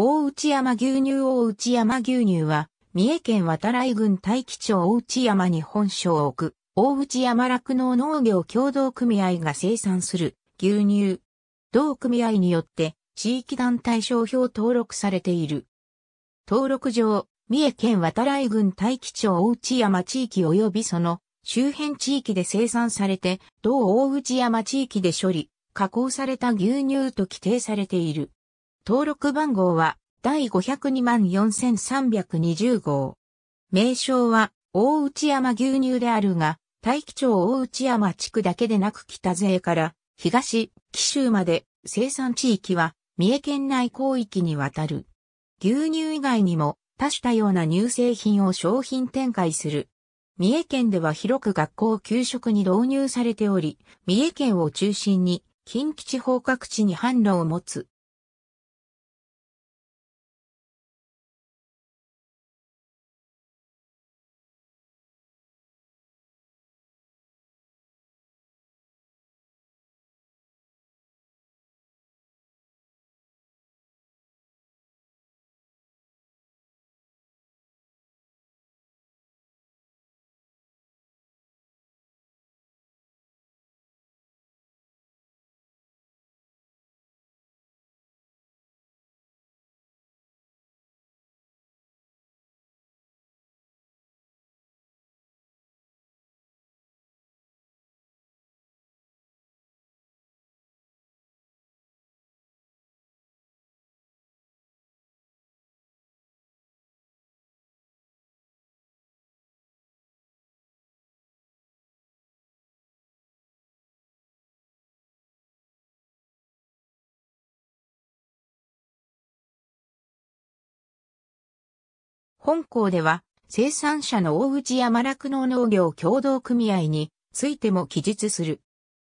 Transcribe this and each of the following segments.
大内山牛乳大内山牛乳は、三重県渡来郡大樹町大内山に本所を置く、大内山酪農農業協同組合が生産する牛乳。同組合によって地域団体商標登録されている。登録上、三重県渡来郡大樹町大内山地域及びその周辺地域で生産されて、同大内山地域で処理、加工された牛乳と規定されている。登録番号は第5024320号。名称は大内山牛乳であるが、大気町大内山地区だけでなく北勢から東、紀州まで生産地域は三重県内広域にわたる。牛乳以外にも多種多様な乳製品を商品展開する。三重県では広く学校給食に導入されており、三重県を中心に近畿地方各地に販路を持つ本校では、生産者の大内山酪農農業協同組合についても記述する。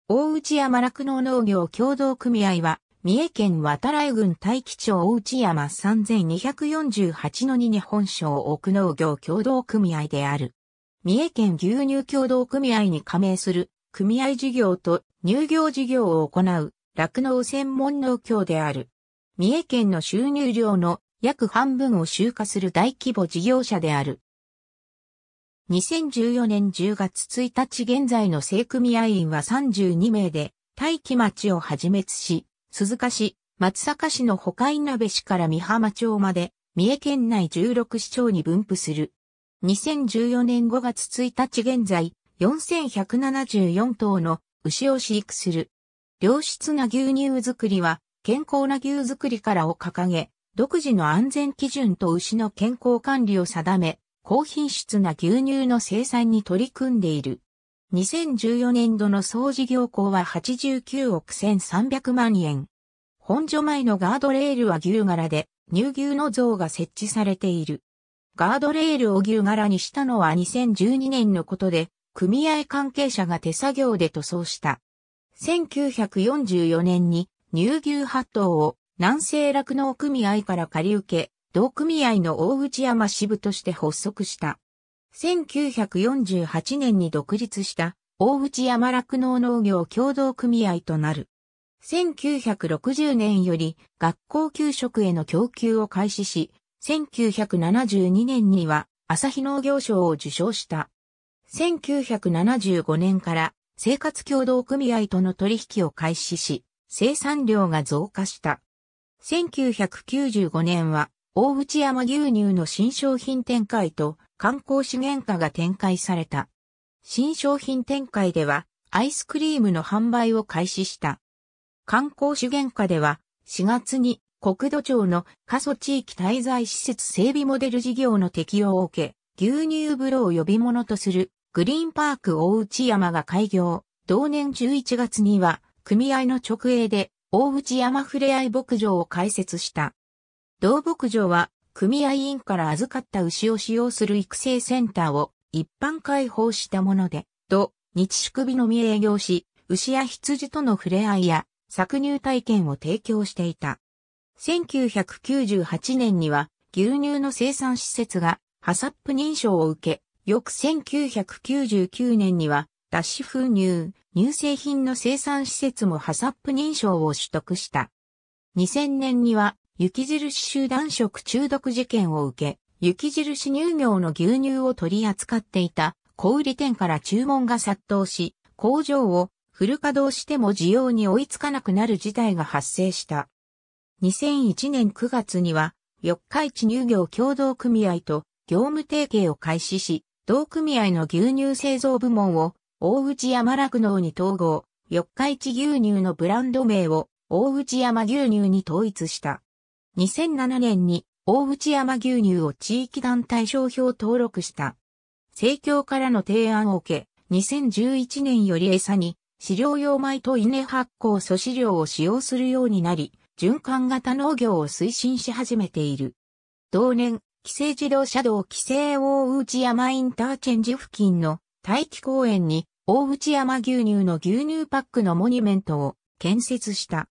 大内山酪農農業協同組合は、三重県渡来郡大気町大内山3248の2に本省奥農業協同組合である。三重県牛乳協同組合に加盟する組合事業と乳業事業を行う酪農専門農協である。三重県の収入量の約半分を集荷する大規模事業者である。2014年10月1日現在の正組合員は32名で、大気町をはじめし、鈴鹿市、松阪市の他稲部市から美浜町まで、三重県内16市町に分布する。2014年5月1日現在、4174頭の牛を飼育する。良質な牛乳作りは、健康な牛作りからを掲げ、独自の安全基準と牛の健康管理を定め、高品質な牛乳の生産に取り組んでいる。2014年度の総事業項は89億1300万円。本所前のガードレールは牛柄で、乳牛の像が設置されている。ガードレールを牛柄にしたのは2012年のことで、組合関係者が手作業で塗装した。1944年に乳牛8頭を南西落農組合から借り受け、同組合の大内山支部として発足した。1948年に独立した大内山落農農業共同組合となる。1960年より学校給食への供給を開始し、1972年には朝日農業賞を受賞した。1975年から生活共同組合との取引を開始し、生産量が増加した。1995年は、大内山牛乳の新商品展開と観光資源化が展開された。新商品展開では、アイスクリームの販売を開始した。観光資源化では、4月に国土庁の過疎地域滞在施設整備モデル事業の適用を受け、牛乳風呂を呼び物とするグリーンパーク大内山が開業。同年11月には、組合の直営で大内山触れ合い牧場を開設した。同牧場は組合員から預かった牛を使用する育成センターを一般開放したもので、土、日宿日のみ営業し、牛や羊との触れ合いや搾乳体験を提供していた。1998年には牛乳の生産施設がハサップ認証を受け、翌1999年には脱脂封乳、乳製品の生産施設もハサップ認証を取得した。2000年には、雪印集団食中毒事件を受け、雪印乳業の牛乳を取り扱っていた小売店から注文が殺到し、工場をフル稼働しても需要に追いつかなくなる事態が発生した。2001年9月には、四日市乳業協同組合と業務提携を開始し、同組合の牛乳製造部門を大内山酪農に統合、四日市牛乳のブランド名を大内山牛乳に統一した。2007年に大内山牛乳を地域団体商標登録した。政協からの提案を受け、2011年より餌に飼料用米と稲発酵素飼料を使用するようになり、循環型農業を推進し始めている。同年、規制自動車道規制大内山インターチェンジ付近の大気公園に大内山牛乳の牛乳パックのモニュメントを建設した。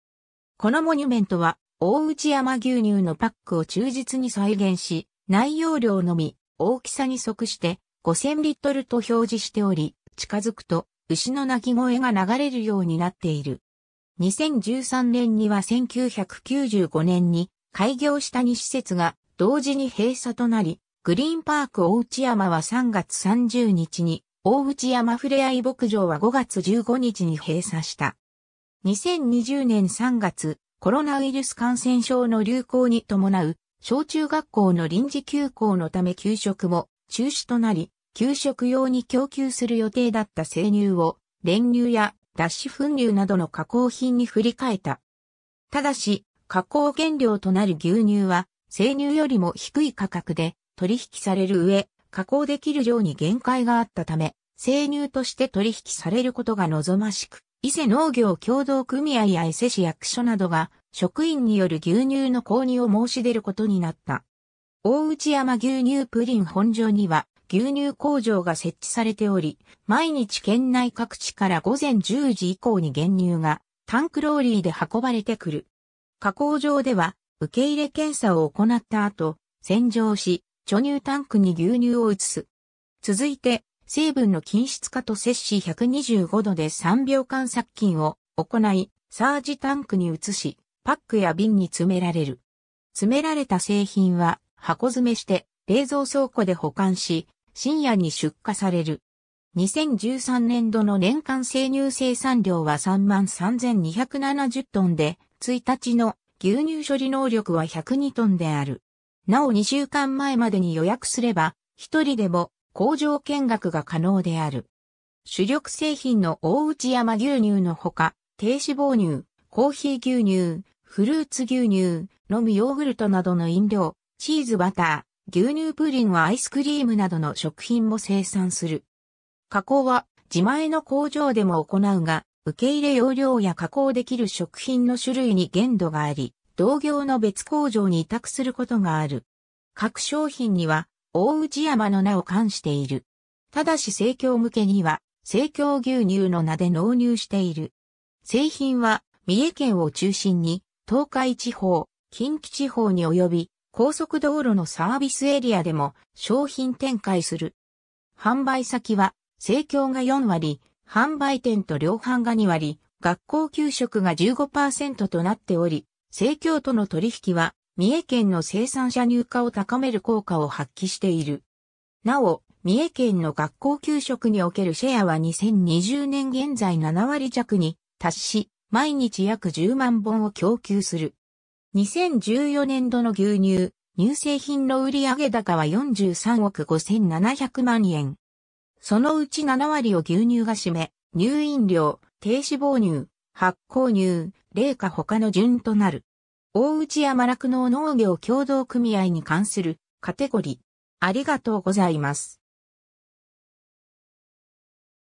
このモニュメントは、大内山牛乳のパックを忠実に再現し、内容量のみ、大きさに即して、5000リットルと表示しており、近づくと、牛の鳴き声が流れるようになっている。2013年には1995年に開業した2施設が同時に閉鎖となり、グリーンパーク大内山は3月30日に大内山触れ合い牧場は5月15日に閉鎖した。2020年3月、コロナウイルス感染症の流行に伴う、小中学校の臨時休校のため給食も中止となり、給食用に供給する予定だった生乳を、練乳や脱脂粉乳などの加工品に振り替えた。ただし、加工原料となる牛乳は、生乳よりも低い価格で取引される上、加工できる量に限界があったため、生乳として取引されることが望ましく、伊勢農業協同組合や伊勢市役所などが職員による牛乳の購入を申し出ることになった。大内山牛乳プリン本場には牛乳工場が設置されており、毎日県内各地から午前10時以降に原乳がタンクローリーで運ばれてくる。加工場では受け入れ検査を行った後、洗浄し、貯乳タンクに牛乳を移す。続いて、成分の均質化と摂氏125度で3秒間殺菌を行い、サージタンクに移し、パックや瓶に詰められる。詰められた製品は箱詰めして冷蔵倉庫で保管し、深夜に出荷される。2013年度の年間生乳生産量は33,270トンで、1日の牛乳処理能力は102トンである。なお2週間前までに予約すれば、一人でも工場見学が可能である。主力製品の大内山牛乳のほか、低脂肪乳、コーヒー牛乳、フルーツ牛乳、飲むヨーグルトなどの飲料、チーズバター、牛乳プリンはアイスクリームなどの食品も生産する。加工は自前の工場でも行うが、受け入れ容量や加工できる食品の種類に限度があり、同業の別工場に委託することがある。各商品には、大内山の名を冠している。ただし生協向けには、生協牛乳の名で納入している。製品は、三重県を中心に、東海地方、近畿地方に及び、高速道路のサービスエリアでも商品展開する。販売先は、生協が4割、販売店と量販が2割、学校給食が15%となっており、生協との取引は、三重県の生産者入荷を高める効果を発揮している。なお、三重県の学校給食におけるシェアは2020年現在7割弱に達し、毎日約10万本を供給する。2014年度の牛乳、乳製品の売上高は43億5700万円。そのうち7割を牛乳が占め、乳飲料、低脂肪乳、発酵乳、霊下他の順となる。大内山酪農農業協同組合に関するカテゴリー。ありがとうございます。